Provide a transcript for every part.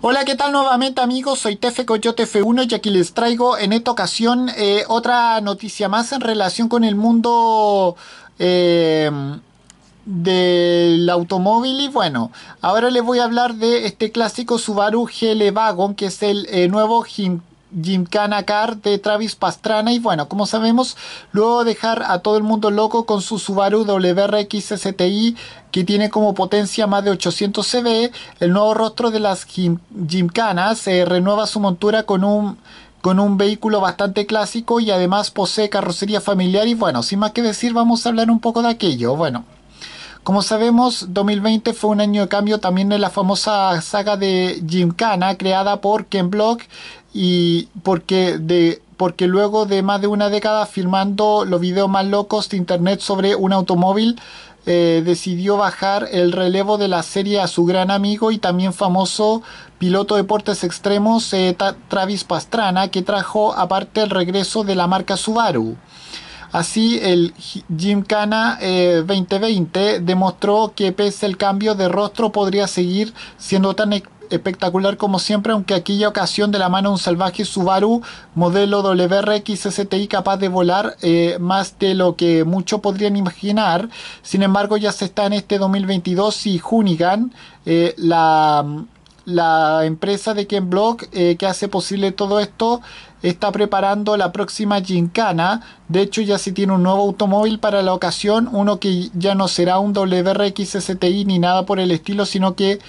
Hola, ¿qué tal nuevamente amigos? Soy Tefe Coyote F1 y aquí les traigo en esta ocasión eh, otra noticia más en relación con el mundo em, del automóvil y bueno, ahora les voy a hablar de este clásico Subaru GL Wagon que es el eh, nuevo Jim Car de Travis Pastrana y bueno, como sabemos, luego dejar a todo el mundo loco con su Subaru WRX STI que tiene como potencia más de 800 CV, el nuevo rostro de las Jim se eh, renueva su montura con un con un vehículo bastante clásico y además posee carrocería familiar y bueno, sin más que decir vamos a hablar un poco de aquello. Bueno, como sabemos, 2020 fue un año de cambio también en la famosa saga de Gymkana creada por Ken Block y porque de porque luego de más de una década filmando los videos más locos de internet sobre un automóvil eh, decidió bajar el relevo de la serie a su gran amigo y también famoso piloto de deportes extremos eh, Travis Pastrana que trajo aparte el regreso de la marca Subaru. Así, el Gymkhana eh, 2020 demostró que pese al cambio de rostro podría seguir siendo tan espectacular como siempre, aunque aquí ya ocasión de la mano un salvaje Subaru modelo WRX STI capaz de volar eh, más de lo que muchos podrían imaginar. Sin embargo, ya se está en este 2022 y Hunigan, eh, la, empresa de Ken Block eh, que hace posible todo esto, está preparando la próxima Gincana. De hecho, ya si tiene un nuevo automóvil para la ocasión, uno que ya no será un WRX STI ni nada por el estilo, sino que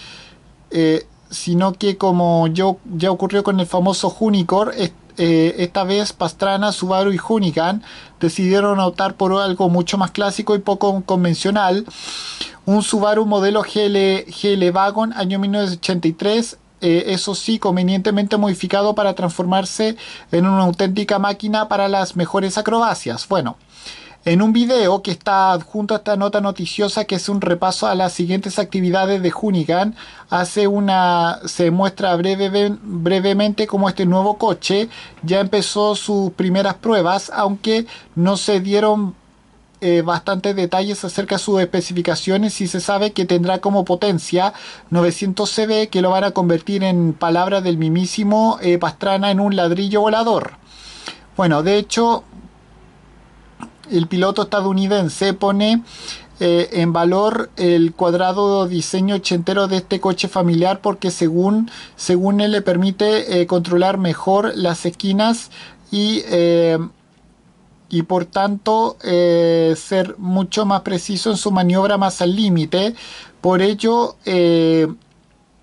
sino que como ya ocurrió con el famoso Junicor, eh, esta vez Pastrana, Subaru y Hunigan decidieron optar por algo mucho más clásico y poco convencional. Un Subaru modelo GL, GL Wagon año 1983 eh, eso sí, convenientemente modificado para transformarse en una auténtica máquina para las mejores acrobacias. Bueno, en un video que está adjunto a esta nota noticiosa que es un repaso a las siguientes actividades de Hunigan... hace una se muestra brevemente cómo este nuevo coche ya empezó sus primeras pruebas aunque no se dieron eh, bastantes detalles acerca de sus especificaciones y se sabe que tendrá como potencia 900 CB que lo van a convertir en palabras del mimísimo eh, Pastrana en un ladrillo volador bueno de hecho el piloto estadounidense pone eh, en valor el cuadrado diseño ochentero de este coche familiar porque según, según él le permite eh, controlar mejor las esquinas y, eh, y por tanto ser mucho más preciso en su maniobra más al límite. Por ello,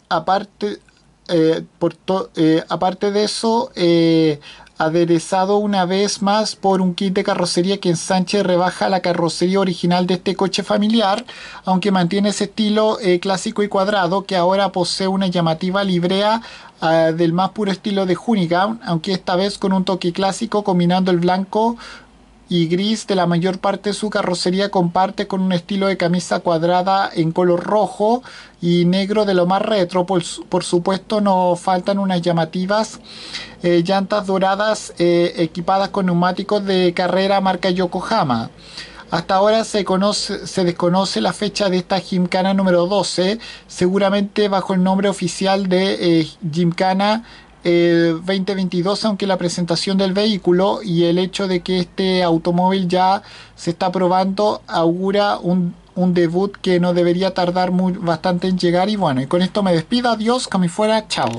aparte, por aparte de eso, aderezado una vez más por un kit de carrocería que ensanche rebaja la carrocería original de este coche familiar, aunque mantiene ese estilo eh, clásico y cuadrado que ahora posee una llamativa librea ah, del más puro estilo de Hunigan, aunque esta vez con un toque clásico combinando el blanco y gris de la mayor parte de su carrocería comparte con un estilo de camisa cuadrada en color rojo y negro de lo más retro. Por, supuesto no faltan unas llamativas eh, llantas doradas eh, equipadas con neumáticos de carrera marca Yokohama. Hasta ahora se, conoce, se, desconoce la fecha de esta gimcana número 12, seguramente bajo el nombre oficial de eh, 2022, aunque la presentación del vehículo y el hecho de que este automóvil ya se está probando augura un, un debut que no debería tardar muy, bastante en llegar. Y bueno, y con esto me despido. Adiós, que fuera. Chao.